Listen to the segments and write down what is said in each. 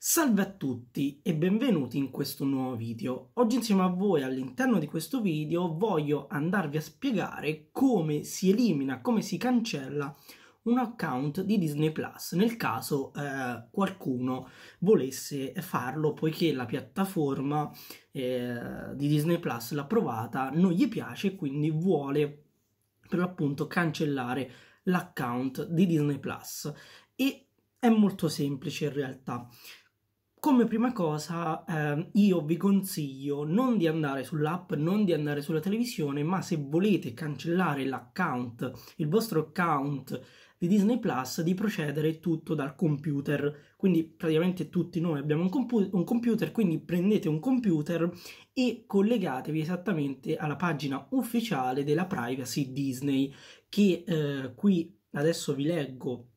Salve a tutti e benvenuti in questo nuovo video. Oggi insieme a voi all'interno di questo video voglio andarvi a spiegare come si elimina, come si cancella un account di Disney Plus nel caso eh, qualcuno volesse farlo poiché la piattaforma eh, di Disney Plus l'ha provata, non gli piace e quindi vuole per l'appunto cancellare l'account di Disney Plus e è molto semplice in realtà come prima cosa eh, io vi consiglio non di andare sull'app, non di andare sulla televisione, ma se volete cancellare l'account, il vostro account di Disney Plus, di procedere tutto dal computer. Quindi praticamente tutti noi abbiamo un, compu- un computer, quindi prendete un computer e collegatevi esattamente alla pagina ufficiale della privacy Disney, che eh, qui adesso vi leggo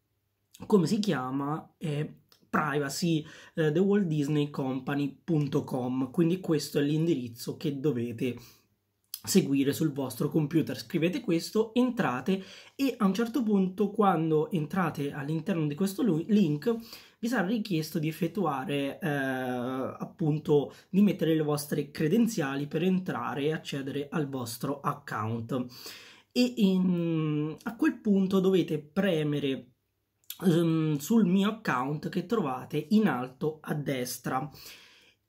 come si chiama, è privacy eh, thewaltdisneycompany.com quindi questo è l'indirizzo che dovete seguire sul vostro computer scrivete questo entrate e a un certo punto quando entrate all'interno di questo link vi sarà richiesto di effettuare eh, appunto di mettere le vostre credenziali per entrare e accedere al vostro account e in, a quel punto dovete premere um, sul mio account che trovate in alto a destra.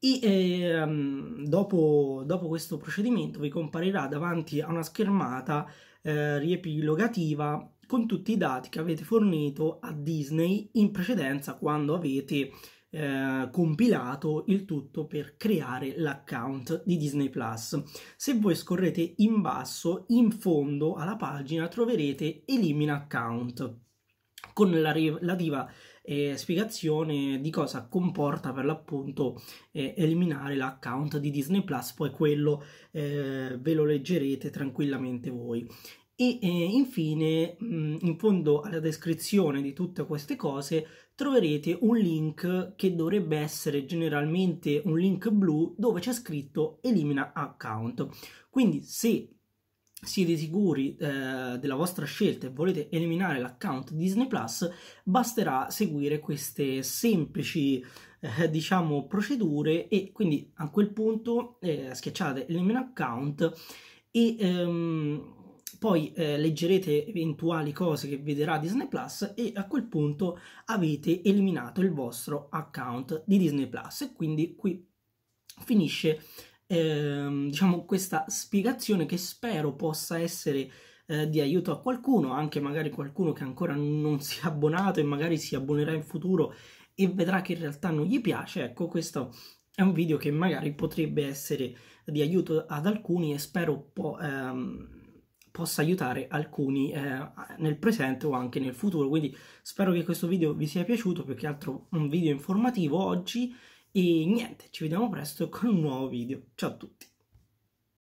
E, eh, dopo, dopo, questo procedimento vi comparirà davanti a una schermata eh, riepilogativa con tutti i dati che avete fornito a Disney in precedenza quando avete eh, compilato il tutto per creare l'account di Disney Plus. Se voi scorrete in basso, in fondo alla pagina troverete elimina account con la, relativa eh, spiegazione di cosa comporta per l'appunto eh, eliminare l'account di Disney Plus, poi quello eh, ve lo leggerete tranquillamente voi. E eh, infine, mh, mm, in fondo alla descrizione di tutte queste cose, troverete un link che dovrebbe essere generalmente un link blu dove c'è scritto elimina account. Quindi se siete sicuri eh, della vostra scelta e volete eliminare l'account Disney Plus, basterà seguire queste semplici eh, diciamo procedure e quindi a quel punto eh, schiacciate elimina account e ehm, poi eh, leggerete eventuali cose che vedrà Disney Plus e a quel punto avete eliminato il vostro account di Disney Plus e quindi qui finisce ehm, diciamo questa spiegazione che spero possa essere eh, di aiuto a qualcuno, anche magari qualcuno che ancora non si è abbonato e magari si abbonerà in futuro e vedrà che in realtà non gli piace, ecco questo è un video che magari potrebbe essere di aiuto ad alcuni e spero po- ehm, possa aiutare alcuni eh, nel presente o anche nel futuro. Quindi spero che questo video vi sia piaciuto, più che altro un video informativo oggi e niente, ci vediamo presto con un nuovo video. Ciao a tutti!